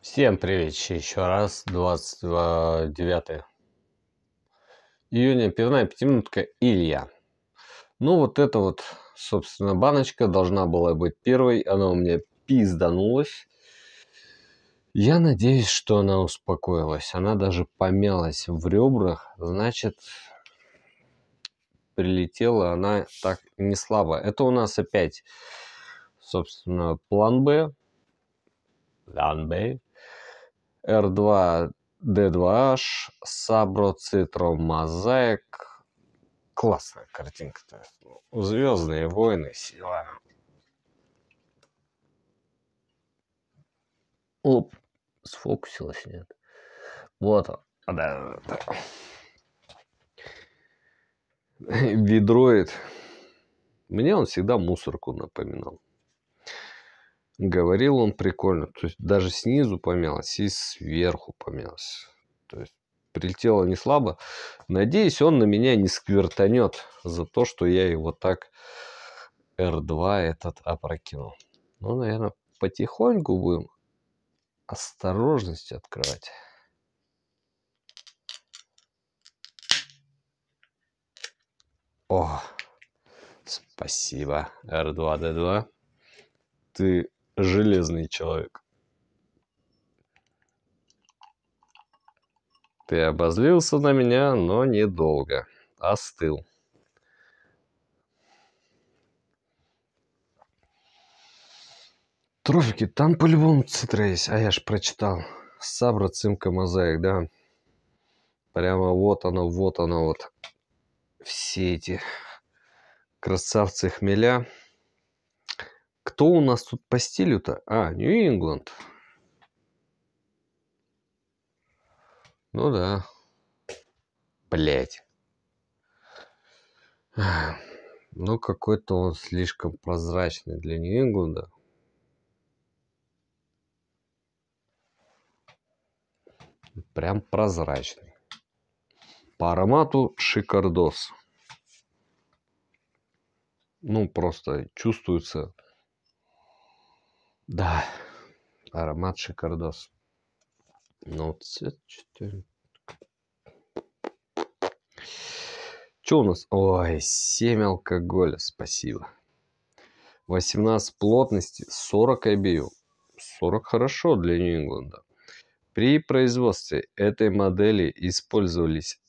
Всем привет еще раз, 29 июня, пивная пятиминутка, Илья. Ну вот эта вот, собственно, баночка должна была быть первой, она у меня пизданулась. Я надеюсь, что она успокоилась, она даже помялась в ребрах, значит, прилетела она так не слабо. Это у нас опять, собственно, план Б, план Б, R2 D2H, Sabro Citro Mosaic. Классная картинка-то. Ну, Звездные войны, сила. Оп, сфокусилась, нет. Вот он. Да, да, да. Видроид. Мне он всегда мусорку напоминал говорил он прикольно. То есть даже снизу помялось и сверху помялось. То есть прилетело не слабо. Надеюсь, он на меня не сквертанет за то, что я его так R2 этот опрокинул. Ну, наверное, потихоньку будем осторожность открывать. О, спасибо, R2D2. Ты железный человек. Ты обозлился на меня, но недолго. Остыл. Трофики, там по-любому цитра есть, а я ж прочитал. Сабра, цимка, мозаик, да. Прямо вот оно, вот оно, вот. Все эти красавцы хмеля. Кто у нас тут по стилю-то? А, Нью-Ингланд. Ну да. Блять. Ну, какой-то он слишком прозрачный для Нью-Ингланда. Прям прозрачный. По аромату шикардос. Ну, просто чувствуется да, аромат шикардос. Ну, цвет 4. Что у нас? Ой, 7 алкоголя, спасибо. 18 плотности, 40 IBU. 40 хорошо для Нью-Ингланда. При производстве этой модели использовались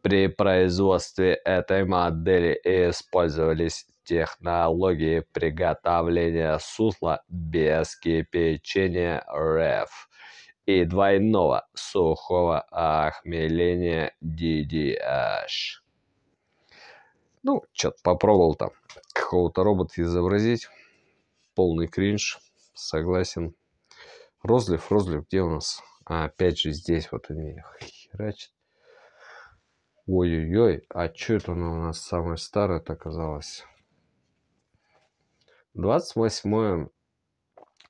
при производстве этой модели использовались технологии приготовления сусла без кипячения РФ и двойного сухого охмеления DDH. Ну, что-то попробовал там какого-то робота изобразить. Полный кринж, согласен. Розлив, розлив, где у нас? А, опять же здесь вот они херачит Ой-ой-ой, а что это она у нас самое старое оказалось 28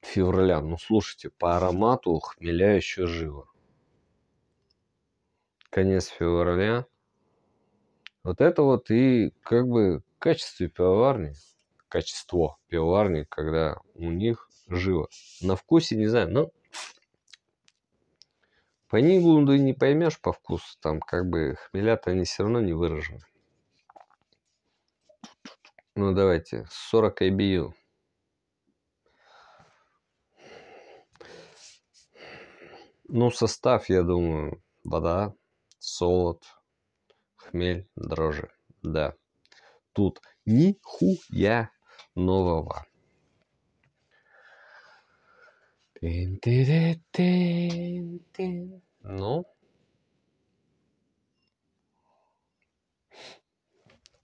февраля. Ну, слушайте, по аромату хмеля еще живо. Конец февраля. Вот это вот и как бы качество пивоварни, качество пивоварни, когда у них живо. На вкусе не знаю, но по Ниглунду не поймешь по вкусу, там как бы хмеля-то они все равно не выражены. Ну давайте, 40 IBU. Ну, состав, я думаю, вода, солод, хмель, дрожжи. Да. Тут нихуя нового. Ну.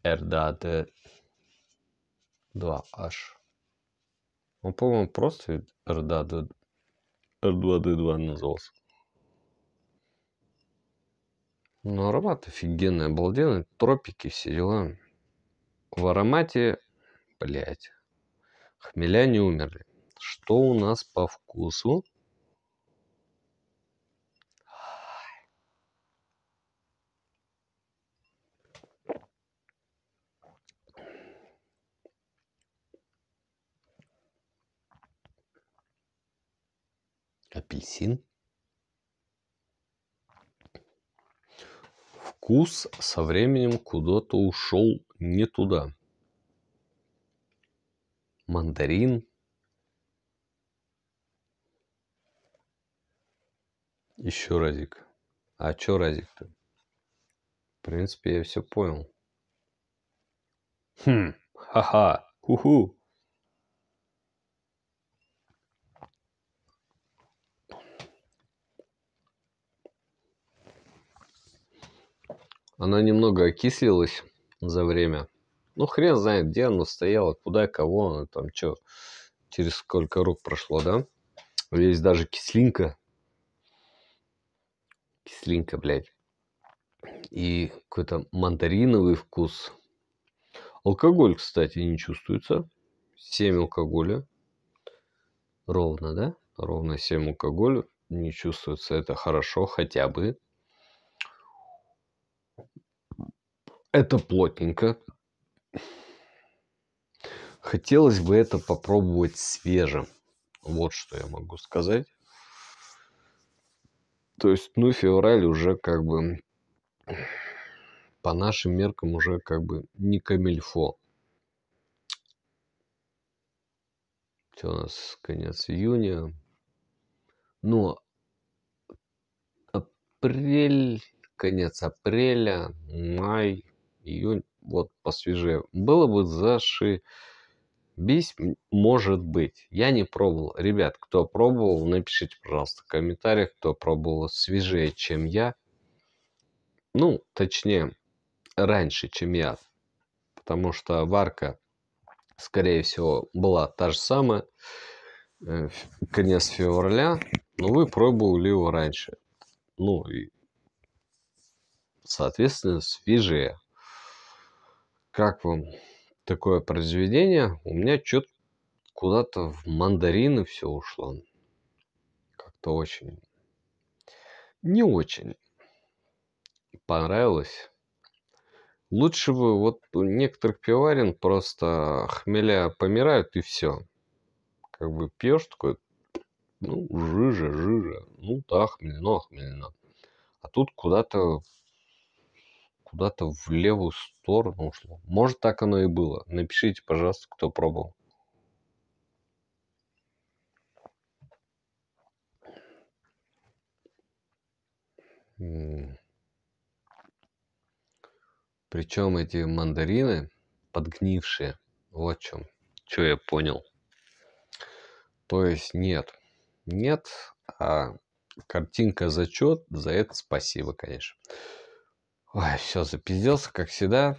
Эрдате 2H. Он, по-моему, просто R2D2 назывался. Ну, аромат офигенный, обалденный. Тропики, все дела. В аромате, блядь, хмеля не умерли. Что у нас по вкусу? апельсин. Вкус со временем куда-то ушел не туда. Мандарин. Еще разик. А чё разик-то? В принципе, я все понял. Хм, ха-ха, ху-ху. Она немного окислилась за время. Ну, хрен знает, где она стояла, куда, кого, она там, что, через сколько рук прошло, да? Есть даже кислинка. Кислинка, блядь. И какой-то мандариновый вкус. Алкоголь, кстати, не чувствуется. 7 алкоголя. Ровно, да? Ровно 7 алкоголя не чувствуется. Это хорошо хотя бы. Это плотненько. Хотелось бы это попробовать свежим. Вот что я могу сказать. То есть, ну, февраль уже как бы по нашим меркам уже как бы не камельфо. Что у нас конец июня? Ну, апрель, конец апреля, май, июнь вот посвежее. Было бы заши зашибись, может быть. Я не пробовал. Ребят, кто пробовал, напишите, пожалуйста, в комментариях, кто пробовал свежее, чем я. Ну, точнее, раньше, чем я. Потому что варка, скорее всего, была та же самая. Э, конец февраля. Но вы пробовали его раньше. Ну, и, соответственно, свежее. Как вам такое произведение? У меня что-то куда-то в мандарины все ушло. Как-то очень... Не очень понравилось. Лучше бы вот у некоторых пиварен просто хмеля помирают и все. Как бы пьешь такой, ну, жижа, жижа, ну да, хмельно, хмельно. А тут куда-то куда-то в левую сторону ушло. Может, так оно и было. Напишите, пожалуйста, кто пробовал. Причем эти мандарины подгнившие. Вот в чем. Что я понял. То есть нет. Нет, а картинка зачет. За это спасибо, конечно. Ой, все, запизделся, как всегда.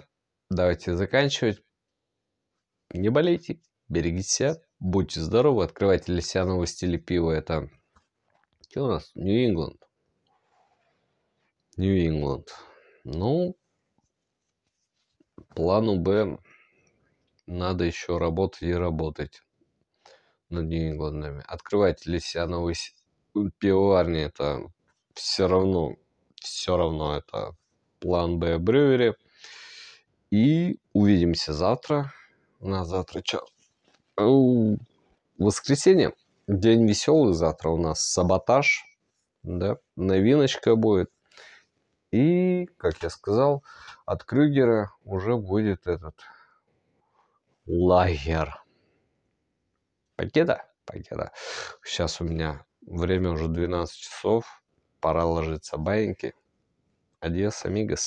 Давайте заканчивать. Не болейте, берегите себя, будьте здоровы, открывайте для себя новости или пиво. Это что у нас? Нью-Ингланд. Нью-Ингланд. Ну, плану Б надо еще работать и работать над Нью-Ингландами. Открывайте для себя новые пивоварни, это все равно, все равно это план Б Брювери. И увидимся завтра. На завтра час. Воскресенье. День веселый. Завтра у нас саботаж. Да, новиночка будет. И, как я сказал, от Крюгера уже будет этот лагерь. Покеда? Покеда. Сейчас у меня время уже 12 часов. Пора ложиться баиньки адьос амигос